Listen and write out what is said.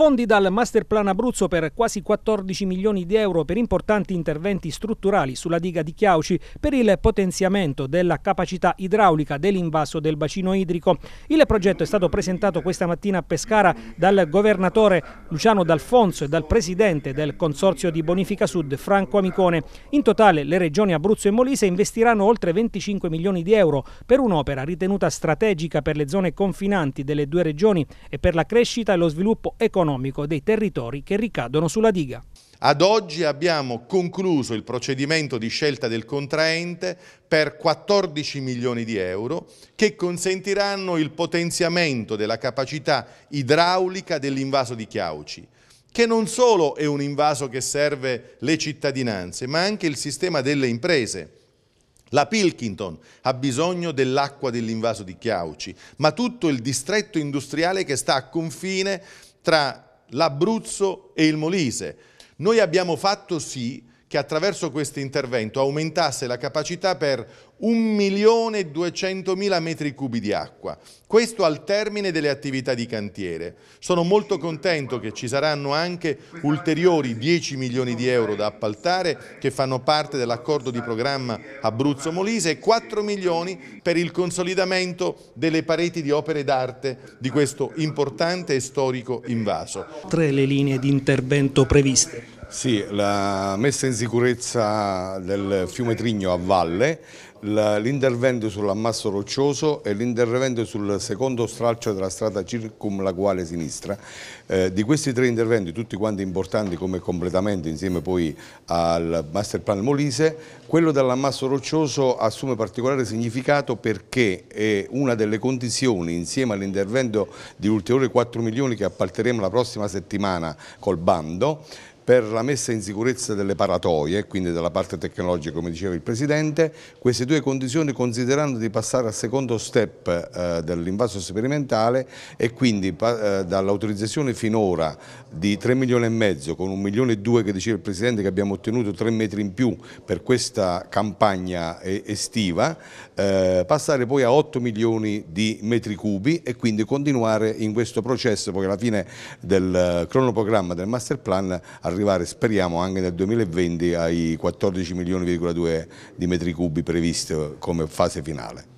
Fondi dal Masterplan Abruzzo per quasi 14 milioni di euro per importanti interventi strutturali sulla diga di Chiauci per il potenziamento della capacità idraulica dell'invaso del bacino idrico. Il progetto è stato presentato questa mattina a Pescara dal governatore Luciano D'Alfonso e dal presidente del Consorzio di Bonifica Sud Franco Amicone. In totale le regioni Abruzzo e Molise investiranno oltre 25 milioni di euro per un'opera ritenuta strategica per le zone confinanti delle due regioni e per la crescita e lo sviluppo economico economico dei territori che ricadono sulla diga. Ad oggi abbiamo concluso il procedimento di scelta del contraente per 14 milioni di euro che consentiranno il potenziamento della capacità idraulica dell'invaso di Chiauci, che non solo è un invaso che serve le cittadinanze, ma anche il sistema delle imprese. La Pilkington ha bisogno dell'acqua dell'invaso di Chiauci, ma tutto il distretto industriale che sta a confine tra l'Abruzzo e il Molise. Noi abbiamo fatto sì che attraverso questo intervento aumentasse la capacità per 1.200.000 metri cubi di acqua. Questo al termine delle attività di cantiere. Sono molto contento che ci saranno anche ulteriori 10 milioni di euro da appaltare che fanno parte dell'accordo di programma Abruzzo-Molise e 4 milioni per il consolidamento delle pareti di opere d'arte di questo importante e storico invaso. Tre le linee di intervento previste. Sì, la messa in sicurezza del fiume Trigno a valle, l'intervento sull'ammasso roccioso e l'intervento sul secondo stralcio della strada circumlaguale sinistra. Eh, di questi tre interventi, tutti quanti importanti come completamento insieme poi al master plan Molise, quello dell'ammasso roccioso assume particolare significato perché è una delle condizioni insieme all'intervento di ulteriori 4 milioni che apparteremo la prossima settimana col bando, per la messa in sicurezza delle paratoie, quindi della parte tecnologica come diceva il Presidente, queste due condizioni considerando di passare al secondo step eh, dell'invaso sperimentale e quindi eh, dall'autorizzazione finora di 3 milioni e mezzo con 1 milione e 2 che diceva il Presidente che abbiamo ottenuto 3 metri in più per questa campagna eh, estiva, eh, passare poi a 8 milioni di metri cubi e quindi continuare in questo processo, poi alla fine del eh, cronoprogramma del master plan arrivare arrivare, speriamo, anche nel 2020 ai 14 milioni,2 di metri cubi previsti come fase finale.